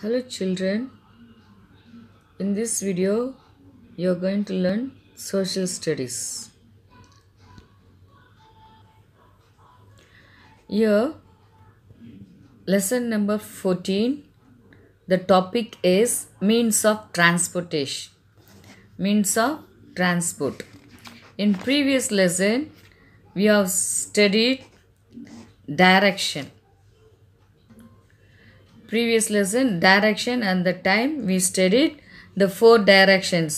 Hello children, in this video you are going to learn social studies. Here lesson number 14 the topic is means of transportation. Means of transport. In previous lesson we have studied direction previous lesson direction and the time we studied the four directions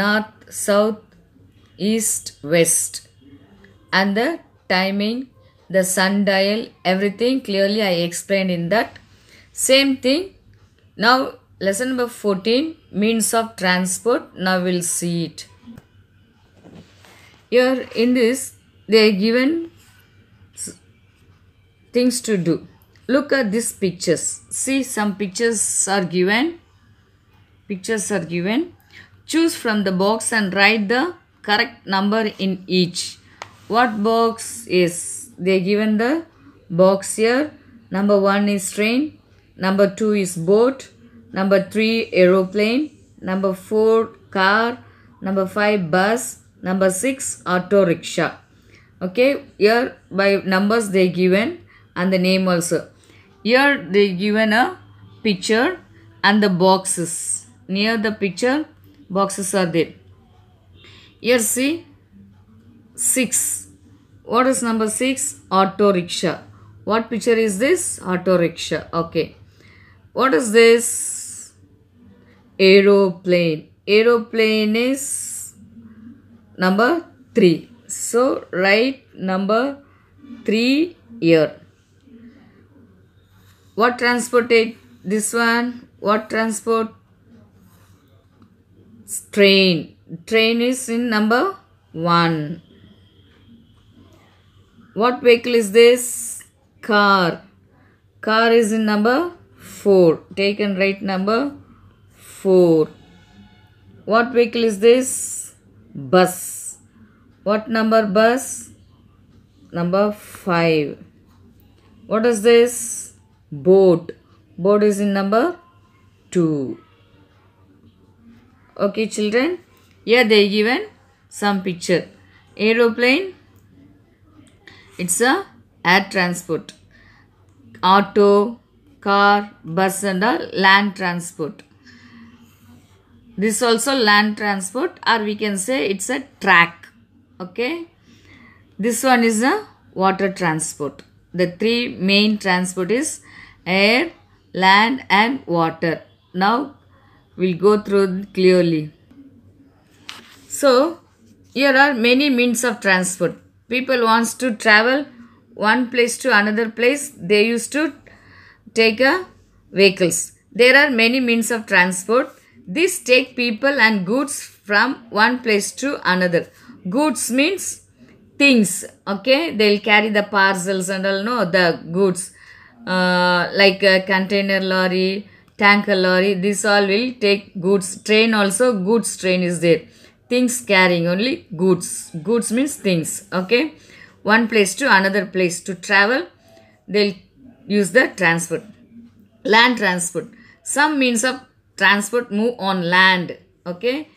north south east west and the timing the sundial everything clearly i explained in that same thing now lesson number 14 means of transport now we'll see it here in this they are given things to do look at these pictures see some pictures are given pictures are given choose from the box and write the correct number in each what box is they given the box here number one is train number two is boat number three aeroplane number four car number five bus number six auto rickshaw okay here by numbers they given and the name also here they given a picture and the boxes. Near the picture boxes are there. Here see 6. What is number 6? Auto rickshaw. What picture is this? Auto rickshaw. Okay. What is this? Aeroplane. Aeroplane is number 3. So write number 3 here. What transported this one? What transport? Train. Train is in number 1. What vehicle is this? Car. Car is in number 4. Take and write number 4. What vehicle is this? Bus. What number bus? Number 5. What is this? boat boat is in number 2 okay children yeah they given some picture aeroplane it's a air transport auto car bus and all land transport this also land transport or we can say it's a track okay this one is a water transport the three main transport is air, land and water. Now we'll go through clearly. So here are many means of transport. People wants to travel one place to another place. They used to take a vehicles. There are many means of transport. These take people and goods from one place to another. Goods means things. Okay, they'll carry the parcels and all. No, the goods uh, like container lorry, tanker lorry, this all will take goods. Train also, goods train is there. Things carrying only goods. Goods means things, okay. One place to another place to travel, they'll use the transport. Land transport. Some means of transport move on land, okay.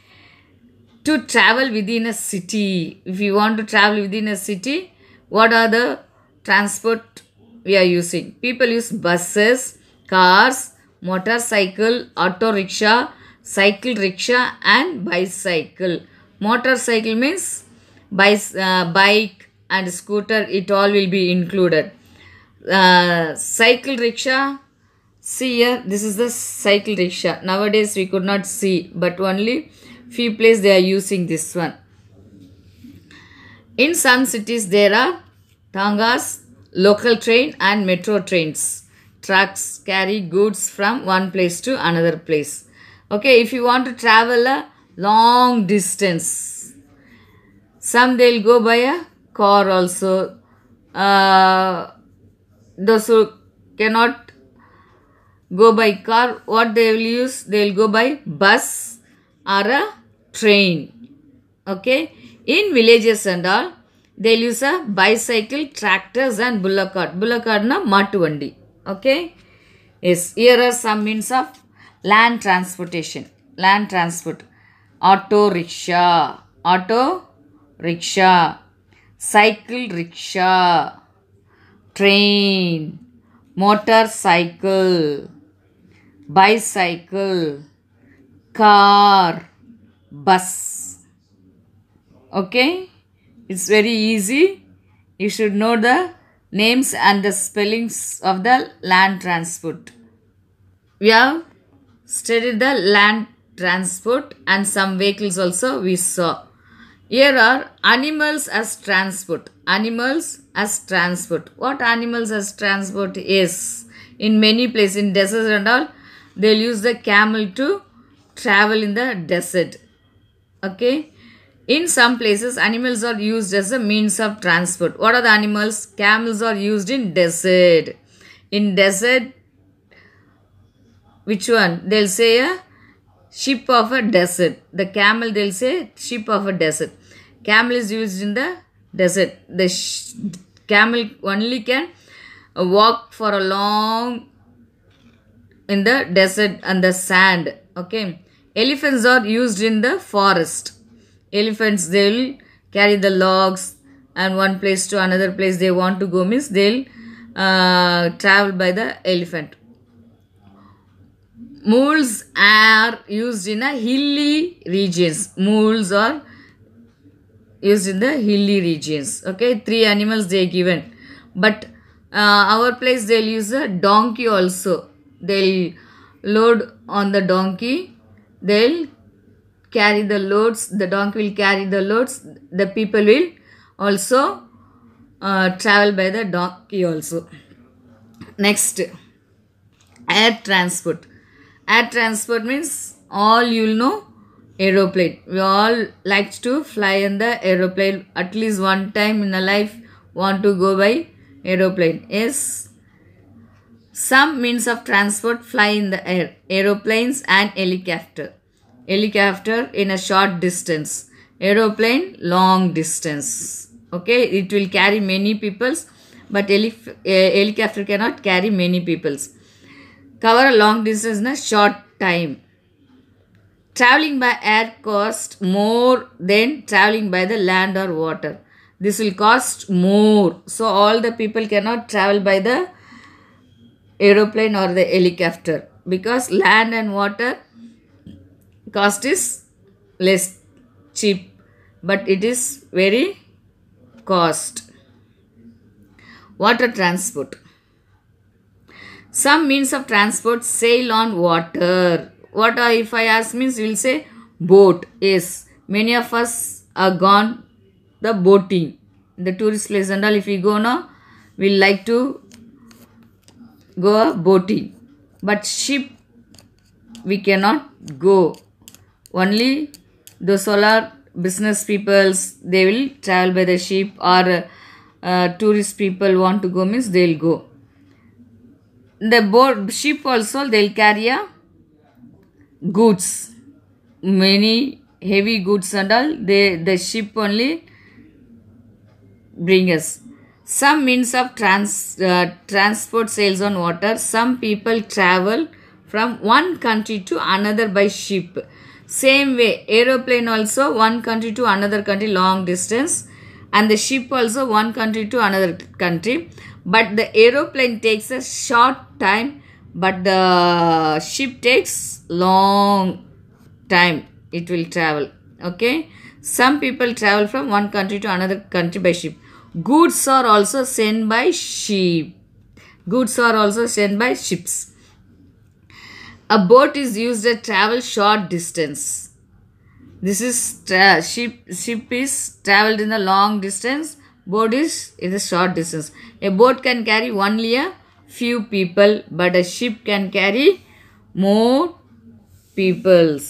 To travel within a city, if you want to travel within a city, what are the transport we are using. People use buses, cars, motorcycle, auto rickshaw, cycle rickshaw and bicycle. Motorcycle means uh, bike and scooter it all will be included. Uh, cycle rickshaw see here this is the cycle rickshaw nowadays we could not see but only few places they are using this one in some cities there are tangas Local train and metro trains. Trucks carry goods from one place to another place. Okay, if you want to travel a long distance, some they'll go by a car also. Uh, those who cannot go by car, what they will use? They'll go by bus or a train. Okay, in villages and all, They'll use a bicycle, tractors and bullock cart. Bullock cart na matuvandi. Okay. Yes, here are some means of land transportation. Land transport. Auto rickshaw. Auto rickshaw. Cycle rickshaw. Train. Motorcycle. Bicycle. Car. Bus. Okay. It's very easy. You should know the names and the spellings of the land transport. We have studied the land transport and some vehicles also we saw. Here are animals as transport. Animals as transport. What animals as transport is? In many places, in deserts and all, they'll use the camel to travel in the desert. Okay. In some places, animals are used as a means of transport. What are the animals? Camels are used in desert. In desert, which one? They'll say a sheep of a desert. The camel, they'll say sheep of a desert. Camel is used in the desert. The camel only can walk for a long in the desert and the sand. Okay. Elephants are used in the forest elephants they'll carry the logs and one place to another place they want to go means they'll uh, travel by the elephant mules are used in a hilly regions mules are used in the hilly regions okay three animals they given but uh, our place they'll use a donkey also they'll load on the donkey they'll carry the loads, the donkey will carry the loads, the people will also uh, travel by the donkey also. Next, air transport. Air transport means all you'll know aeroplane. We all like to fly in the aeroplane at least one time in a life want to go by aeroplane. Yes, some means of transport fly in the air, aeroplanes and helicopter helicopter in a short distance aeroplane long distance okay it will carry many peoples but helif- eh, helicopter cannot carry many peoples cover a long distance in a short time traveling by air cost more than traveling by the land or water this will cost more so all the people cannot travel by the aeroplane or the helicopter because land and water cost is less cheap but it is very cost. Water transport. Some means of transport sail on water. what if I ask means you will say boat. Yes, many of us are gone the boating. The tourist place and all if we go now we we'll like to go boating. But ship we cannot go only the solar business peoples they will travel by the ship or uh, tourist people want to go means they'll go the board ship also they'll carry a uh, goods many heavy goods and all they the ship only bring us some means of trans uh, transport sails on water some people travel from one country to another by ship same way, aeroplane also one country to another country long distance and the ship also one country to another country. But the aeroplane takes a short time but the ship takes long time it will travel. Okay. Some people travel from one country to another country by ship. Goods are also sent by ship. Goods are also sent by ships. A boat is used to travel short distance. This is tra- ship. Ship is traveled in the long distance. Boat is in the short distance. A boat can carry only a few people, but a ship can carry more peoples.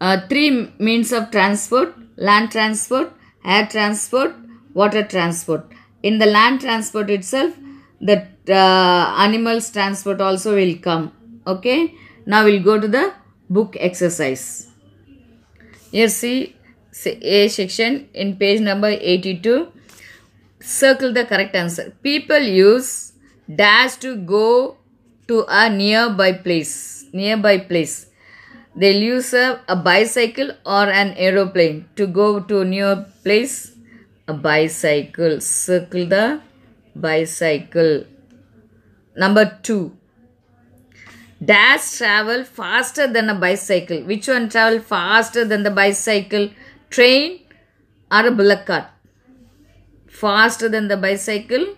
Uh, three means of transport: land transport, air transport, water transport. In the land transport itself, the uh, animals transport also will come okay now we'll go to the book exercise here see a section in page number 82 circle the correct answer people use dash to go to a nearby place nearby place they'll use a, a bicycle or an aeroplane to go to near place a bicycle circle the bicycle Number two, dash travel faster than a bicycle. Which one travel faster than the bicycle? Train or a bullock cart? Faster than the bicycle?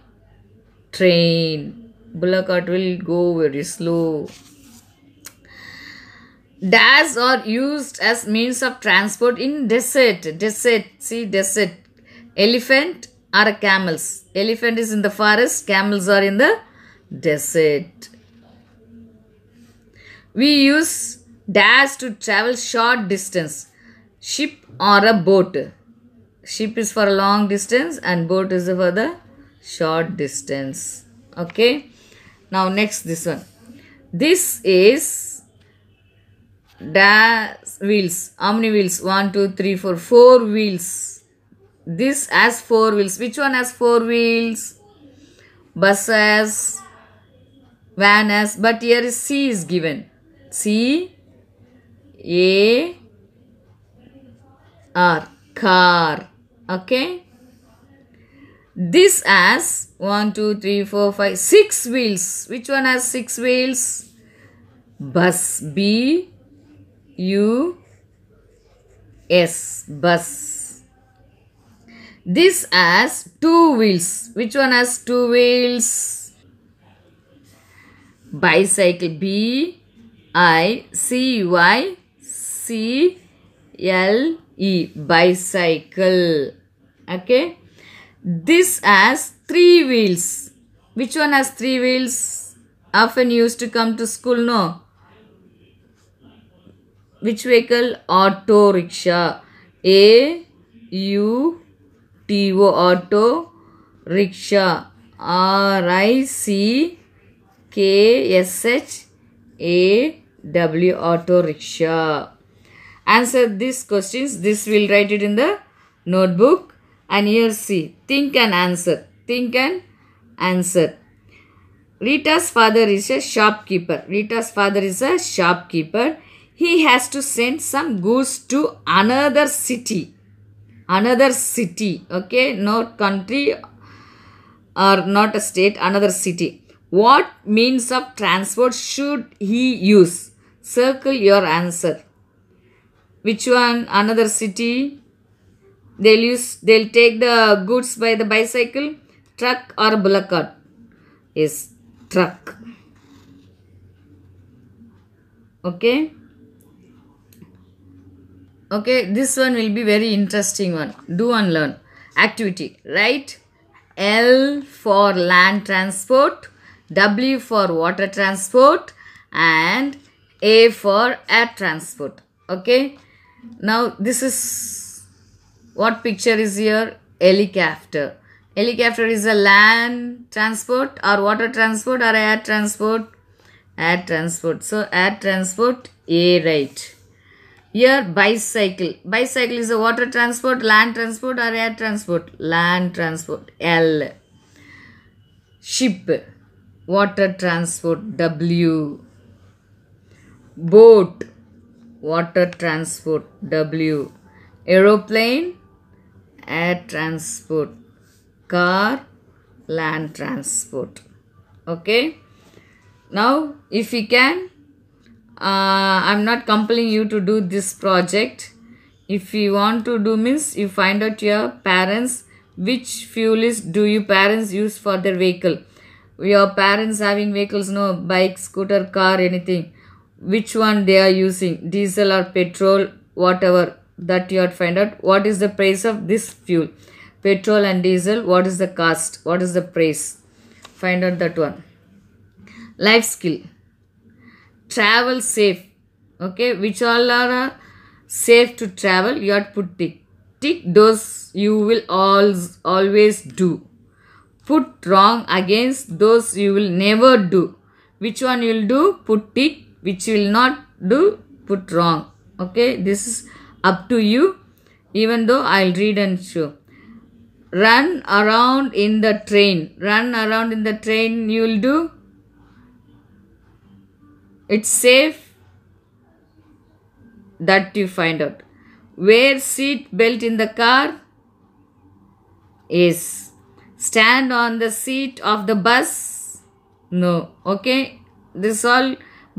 Train. Bullock cart will go very slow. Das are used as means of transport in desert. Desert. See desert. Elephant or camels. Elephant is in the forest. Camels are in the desert. We use dash to travel short distance. Ship or a boat. Ship is for a long distance and boat is for the short distance. Okay. Now next this one. This is dash wheels. How many wheels? One, two, three, four. Four wheels. This has four wheels. Which one has four wheels? Buses Van as, but here C is given. C, A, R, car. Okay. This has 1, 2, 3, 4, 5, 6 wheels. Which one has 6 wheels? Bus. B, U, S. Bus. This has 2 wheels. Which one has 2 wheels? bicycle b i c y c l e bicycle okay this has three wheels which one has three wheels often used to come to school no which vehicle auto rickshaw a u t o auto rickshaw r i c K-S-H-A-W auto rickshaw. Answer these questions. This will write it in the notebook. And here see. Think and answer. Think and answer. Rita's father is a shopkeeper. Rita's father is a shopkeeper. He has to send some goods to another city. Another city. Okay. Not country or not a state. Another city what means of transport should he use? Circle your answer. Which one? Another city? They'll use, they'll take the goods by the bicycle, truck or bullock cart. Yes, truck. Okay okay this one will be very interesting one do and learn activity Write l for land transport W for water transport and A for air transport. Okay. Now this is what picture is here? Helicopter. Helicopter is a land transport or water transport or air transport. Air transport. So air transport A right. Here bicycle. Bicycle is a water transport, land transport or air transport. Land transport. L. Ship water transport W boat water transport W aeroplane air transport car land transport okay now if you can uh, I'm not compelling you to do this project if you want to do means you find out your parents which fuel is do your parents use for their vehicle your parents having vehicles no bike scooter car anything which one they are using diesel or petrol whatever that you have to find out what is the price of this fuel petrol and diesel what is the cost what is the price find out that one life skill travel safe okay which all are uh, safe to travel you have to put tick tick those you will all always do put wrong against those you will never do. Which one you will do? Put it. Which you will not do? Put wrong. Okay, this is up to you. Even though I'll read and show. Run around in the train. Run around in the train you will do. It's safe that you find out. Wear seat belt in the car. Yes stand on the seat of the bus no okay this all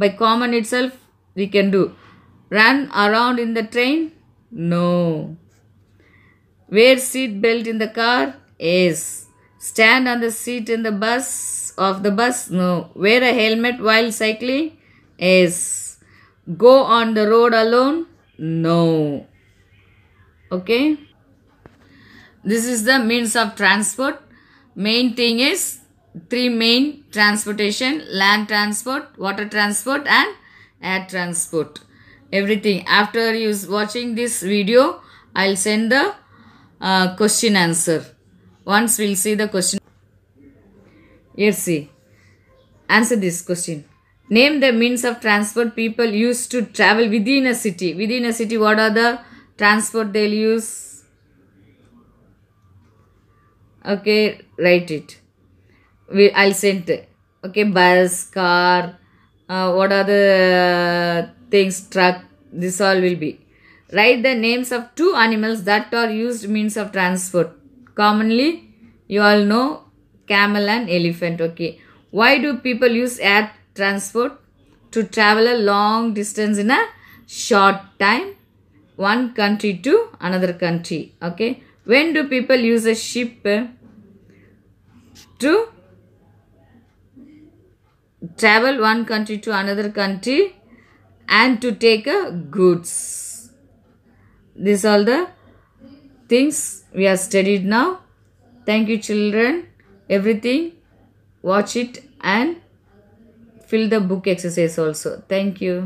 by common itself we can do run around in the train no wear seat belt in the car yes stand on the seat in the bus of the bus no wear a helmet while cycling yes go on the road alone no okay this is the means of transport Main thing is three main transportation, land transport, water transport and air transport. Everything. After you watching this video, I'll send the uh, question answer. Once we'll see the question. Here see. Answer this question. Name the means of transport people used to travel within a city. Within a city, what are the transport they'll use? okay write it we, i'll send okay bus car uh, what are the uh, things truck this all will be write the names of two animals that are used means of transport commonly you all know camel and elephant okay why do people use air transport to travel a long distance in a short time one country to another country okay when do people use a ship to travel one country to another country and to take a goods. These all the things we have studied now. Thank you children. Everything. Watch it and fill the book exercise also. Thank you.